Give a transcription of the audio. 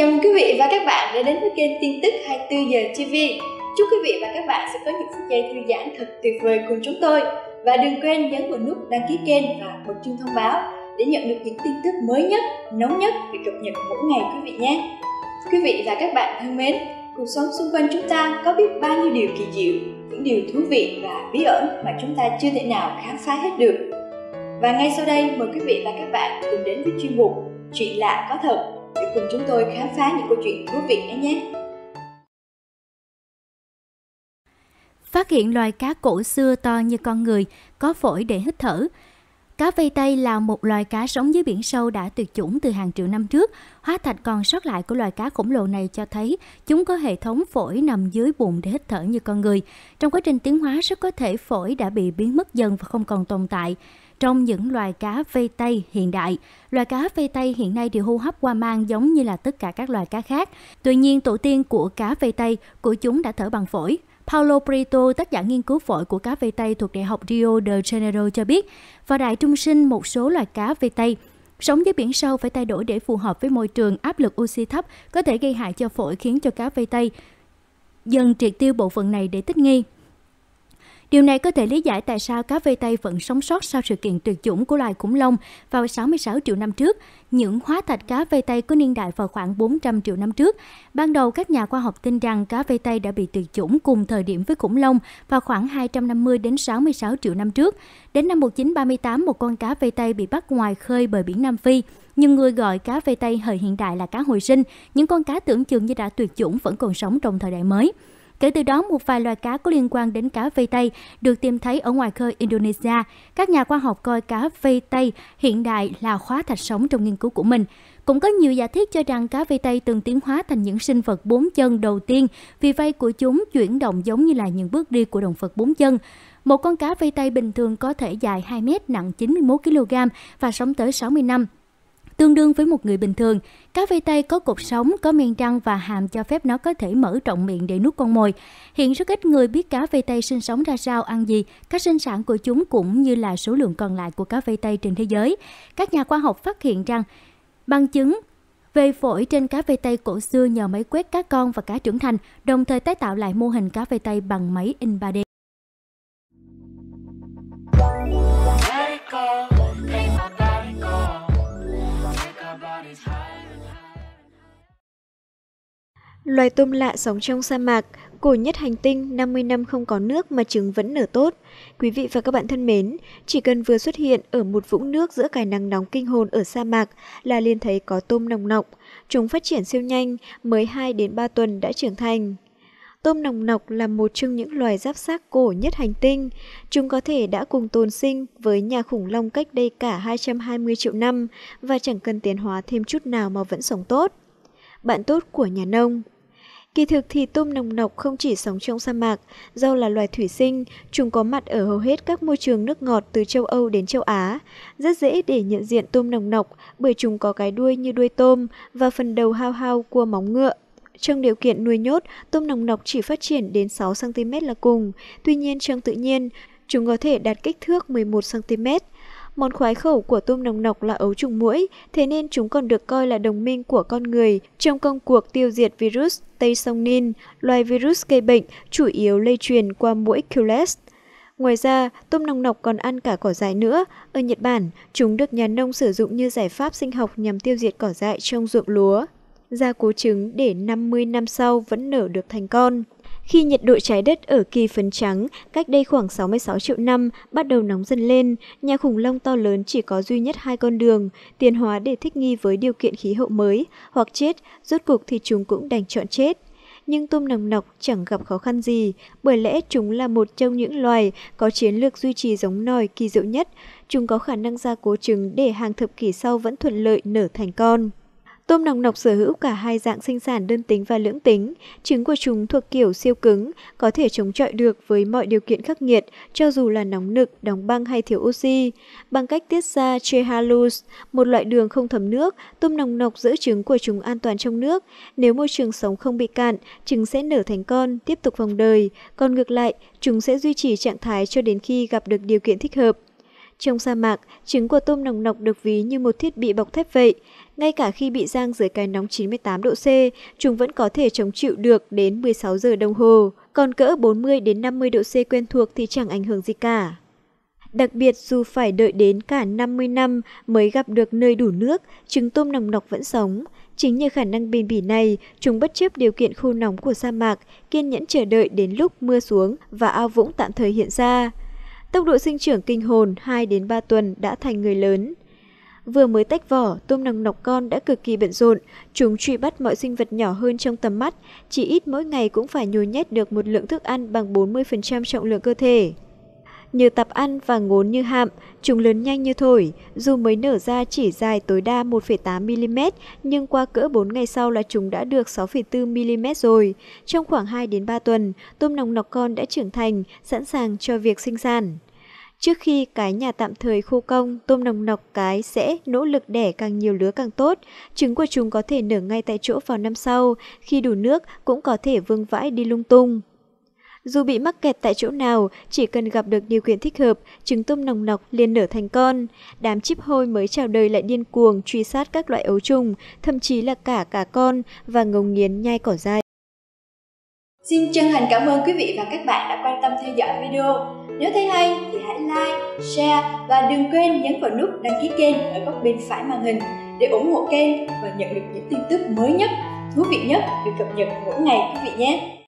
Chào mừng quý vị và các bạn đã đến với kênh tin tức 24 giờ TV. Chúc quý vị và các bạn sẽ có những phút giây thư giãn thật tuyệt vời cùng chúng tôi. Và đừng quên nhấn vào nút đăng ký kênh và bật chuông thông báo để nhận được những tin tức mới nhất, nóng nhất được cập nhật mỗi ngày quý vị nhé. Quý vị và các bạn thân mến, cuộc sống xung quanh chúng ta có biết bao nhiêu điều kỳ diệu, những điều thú vị và bí ẩn mà chúng ta chưa thể nào khám phá hết được. Và ngay sau đây mời quý vị và các bạn cùng đến với chuyên mục Chuyện lạ có thật để cùng chúng tôi khám phá những câu chuyện thú vị ấy nhé. Phát hiện loài cá cổ xưa to như con người, có phổi để hít thở. Cá vây tây là một loài cá sống dưới biển sâu đã tuyệt chủng từ hàng triệu năm trước. Hóa thạch còn sót lại của loài cá khổng lồ này cho thấy chúng có hệ thống phổi nằm dưới bụng để hít thở như con người. Trong quá trình tiến hóa rất có thể phổi đã bị biến mất dần và không còn tồn tại trong những loài cá vây tay hiện đại. Loài cá vây tay hiện nay đều hô hấp qua mang giống như là tất cả các loài cá khác. Tuy nhiên, tổ tiên của cá vây tay của chúng đã thở bằng phổi. Paulo Brito tác giả nghiên cứu phổi của cá vây tay thuộc Đại học Rio de Janeiro cho biết, vào đại trung sinh một số loài cá vây tay Sống dưới biển sâu phải thay đổi để phù hợp với môi trường áp lực oxy thấp có thể gây hại cho phổi khiến cho cá vây tay dần triệt tiêu bộ phận này để thích nghi. Điều này có thể lý giải tại sao cá vây tay vẫn sống sót sau sự kiện tuyệt chủng của loài khủng long vào 66 triệu năm trước. Những hóa thạch cá vây tay có niên đại vào khoảng 400 triệu năm trước. Ban đầu, các nhà khoa học tin rằng cá vây tay đã bị tuyệt chủng cùng thời điểm với khủng long vào khoảng 250 đến 66 triệu năm trước. Đến năm 1938, một con cá vây tay bị bắt ngoài khơi bờ biển Nam Phi. Nhưng người gọi cá vây tay thời hiện đại là cá hồi sinh. Những con cá tưởng chừng như đã tuyệt chủng vẫn còn sống trong thời đại mới. Kể từ đó, một vài loài cá có liên quan đến cá vây Tây được tìm thấy ở ngoài khơi Indonesia. Các nhà khoa học coi cá vây Tây hiện đại là khóa thạch sống trong nghiên cứu của mình. Cũng có nhiều giả thiết cho rằng cá vây Tây từng tiến hóa thành những sinh vật bốn chân đầu tiên, vì vây của chúng chuyển động giống như là những bước đi của động vật bốn chân. Một con cá vây Tây bình thường có thể dài 2 mét, nặng 91 kg và sống tới 60 năm tương đương với một người bình thường. Cá vây tay có cột sống, có men răng và hàm cho phép nó có thể mở rộng miệng để nuốt con mồi. Hiện rất ít người biết cá vây tay sinh sống ra sao, ăn gì, các sinh sản của chúng cũng như là số lượng còn lại của cá vây tay trên thế giới. Các nhà khoa học phát hiện rằng bằng chứng về phổi trên cá vây tay cổ xưa nhờ máy quét cá con và cá trưởng thành, đồng thời tái tạo lại mô hình cá vây tay bằng máy in 3D. Loài tôm lạ sống trong sa mạc, cổ nhất hành tinh 50 năm không có nước mà trứng vẫn nở tốt. Quý vị và các bạn thân mến, chỉ cần vừa xuất hiện ở một vũng nước giữa cái nắng nóng kinh hồn ở sa mạc là liền thấy có tôm nồng nọc. Chúng phát triển siêu nhanh, mới 2 đến 3 tuần đã trưởng thành. Tôm nòng nọc là một trong những loài giáp xác cổ nhất hành tinh. Chúng có thể đã cùng tồn sinh với nhà khủng long cách đây cả 220 triệu năm và chẳng cần tiến hóa thêm chút nào mà vẫn sống tốt. Bạn tốt của nhà nông Kỳ thực thì tôm nồng nọc không chỉ sống trong sa mạc, do là loài thủy sinh, chúng có mặt ở hầu hết các môi trường nước ngọt từ châu Âu đến châu Á. Rất dễ để nhận diện tôm nồng nọc bởi chúng có cái đuôi như đuôi tôm và phần đầu hao hao cua móng ngựa. Trong điều kiện nuôi nhốt, tôm nòng nọc chỉ phát triển đến 6cm là cùng. Tuy nhiên trong tự nhiên, chúng có thể đạt kích thước 11cm. Món khoái khẩu của tôm nòng nọc là ấu trùng mũi, thế nên chúng còn được coi là đồng minh của con người trong công cuộc tiêu diệt virus Tây Sông Nin, loài virus gây bệnh chủ yếu lây truyền qua muỗi Culex. Ngoài ra, tôm nòng nọc còn ăn cả cỏ dại nữa. Ở Nhật Bản, chúng được nhà nông sử dụng như giải pháp sinh học nhằm tiêu diệt cỏ dại trong ruộng lúa. Ra cố trứng để 50 năm sau vẫn nở được thành con. Khi nhiệt độ trái đất ở kỳ phấn trắng cách đây khoảng 66 triệu năm bắt đầu nóng dần lên, nhà khủng long to lớn chỉ có duy nhất hai con đường, tiến hóa để thích nghi với điều kiện khí hậu mới, hoặc chết, rốt cuộc thì chúng cũng đành chọn chết nhưng tôm nòng nọc chẳng gặp khó khăn gì, bởi lẽ chúng là một trong những loài có chiến lược duy trì giống nòi kỳ diệu nhất. Chúng có khả năng ra cố trứng để hàng thập kỷ sau vẫn thuận lợi nở thành con. Tôm nòng nọc sở hữu cả hai dạng sinh sản đơn tính và lưỡng tính. Trứng của chúng thuộc kiểu siêu cứng, có thể chống chọi được với mọi điều kiện khắc nghiệt, cho dù là nóng nực, đóng băng hay thiếu oxy. Bằng cách tiết ra trehalus, một loại đường không thấm nước, tôm nòng nọc giữ trứng của chúng an toàn trong nước. Nếu môi trường sống không bị cạn, trứng sẽ nở thành con, tiếp tục vòng đời. Còn ngược lại, chúng sẽ duy trì trạng thái cho đến khi gặp được điều kiện thích hợp. Trong sa mạc, trứng của tôm nòng nọc được ví như một thiết bị bọc thép vậy. Ngay cả khi bị rang dưới cái nóng 98 độ C, chúng vẫn có thể chống chịu được đến 16 giờ đồng hồ. Còn cỡ 40 đến 50 độ C quen thuộc thì chẳng ảnh hưởng gì cả. Đặc biệt dù phải đợi đến cả 50 năm mới gặp được nơi đủ nước, trứng tôm nòng nọc vẫn sống. Chính nhờ khả năng bền bỉ này, chúng bất chấp điều kiện khô nóng của sa mạc, kiên nhẫn chờ đợi đến lúc mưa xuống và ao vũng tạm thời hiện ra. Tốc độ sinh trưởng kinh hồn 2 đến 3 tuần đã thành người lớn. Vừa mới tách vỏ, tôm nòng nọc con đã cực kỳ bận rộn, chúng truy bắt mọi sinh vật nhỏ hơn trong tầm mắt, chỉ ít mỗi ngày cũng phải nhồi nhét được một lượng thức ăn bằng 40% trọng lượng cơ thể. Như tập ăn và ngốn như hạm, chúng lớn nhanh như thổi, dù mới nở ra chỉ dài tối đa 1,8mm, nhưng qua cỡ 4 ngày sau là chúng đã được 6,4mm rồi. Trong khoảng 2 đến 3 tuần, tôm nòng nọc con đã trưởng thành, sẵn sàng cho việc sinh sản. Trước khi cái nhà tạm thời khô công, tôm nòng nọc cái sẽ nỗ lực đẻ càng nhiều lứa càng tốt. Trứng của chúng có thể nở ngay tại chỗ vào năm sau, khi đủ nước cũng có thể vương vãi đi lung tung. Dù bị mắc kẹt tại chỗ nào, chỉ cần gặp được điều kiện thích hợp, trứng tôm nòng nọc liền nở thành con. Đám chip hôi mới chào đời lại điên cuồng truy sát các loại ấu trùng, thậm chí là cả cả con và ngồng nghiến nhai cỏ dại. Xin chân thành cảm ơn quý vị và các bạn đã quan tâm theo dõi video. Nếu thấy hay thì hãy like, share và đừng quên nhấn vào nút đăng ký kênh ở góc bên phải màn hình để ủng hộ kênh và nhận được những tin tức mới nhất, thú vị nhất được cập nhật mỗi ngày quý vị nhé.